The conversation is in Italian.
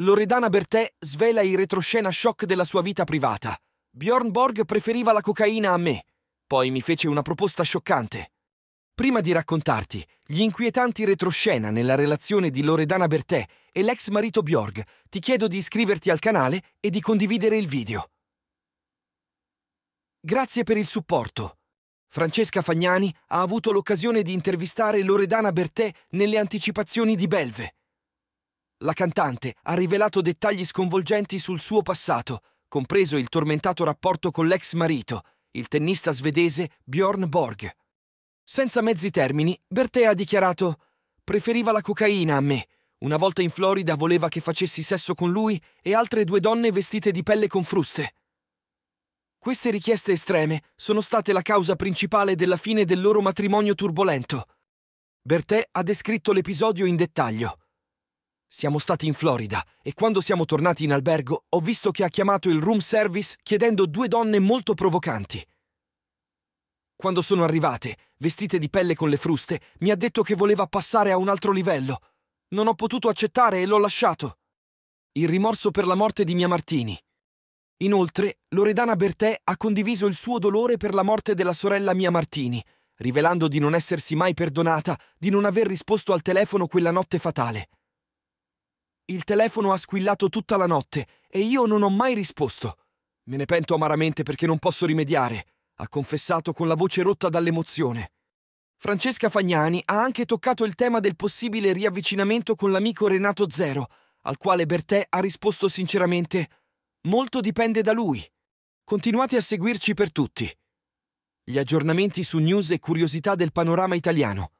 Loredana Bertè svela i retroscena shock della sua vita privata. Bjorn Borg preferiva la cocaina a me. Poi mi fece una proposta scioccante. Prima di raccontarti gli inquietanti retroscena nella relazione di Loredana Bertè e l'ex marito Bjorg, ti chiedo di iscriverti al canale e di condividere il video. Grazie per il supporto. Francesca Fagnani ha avuto l'occasione di intervistare Loredana Bertè nelle anticipazioni di Belve. La cantante ha rivelato dettagli sconvolgenti sul suo passato, compreso il tormentato rapporto con l'ex marito, il tennista svedese Bjorn Borg. Senza mezzi termini, Bertè ha dichiarato «Preferiva la cocaina a me. Una volta in Florida voleva che facessi sesso con lui e altre due donne vestite di pelle con fruste». Queste richieste estreme sono state la causa principale della fine del loro matrimonio turbolento. Bertè ha descritto l'episodio in dettaglio. Siamo stati in Florida e quando siamo tornati in albergo ho visto che ha chiamato il room service chiedendo due donne molto provocanti. Quando sono arrivate, vestite di pelle con le fruste, mi ha detto che voleva passare a un altro livello. Non ho potuto accettare e l'ho lasciato. Il rimorso per la morte di Mia Martini. Inoltre, Loredana Bertè ha condiviso il suo dolore per la morte della sorella Mia Martini, rivelando di non essersi mai perdonata di non aver risposto al telefono quella notte fatale. Il telefono ha squillato tutta la notte e io non ho mai risposto. Me ne pento amaramente perché non posso rimediare, ha confessato con la voce rotta dall'emozione. Francesca Fagnani ha anche toccato il tema del possibile riavvicinamento con l'amico Renato Zero, al quale Bertè ha risposto sinceramente Molto dipende da lui. Continuate a seguirci per tutti. Gli aggiornamenti su news e curiosità del panorama italiano.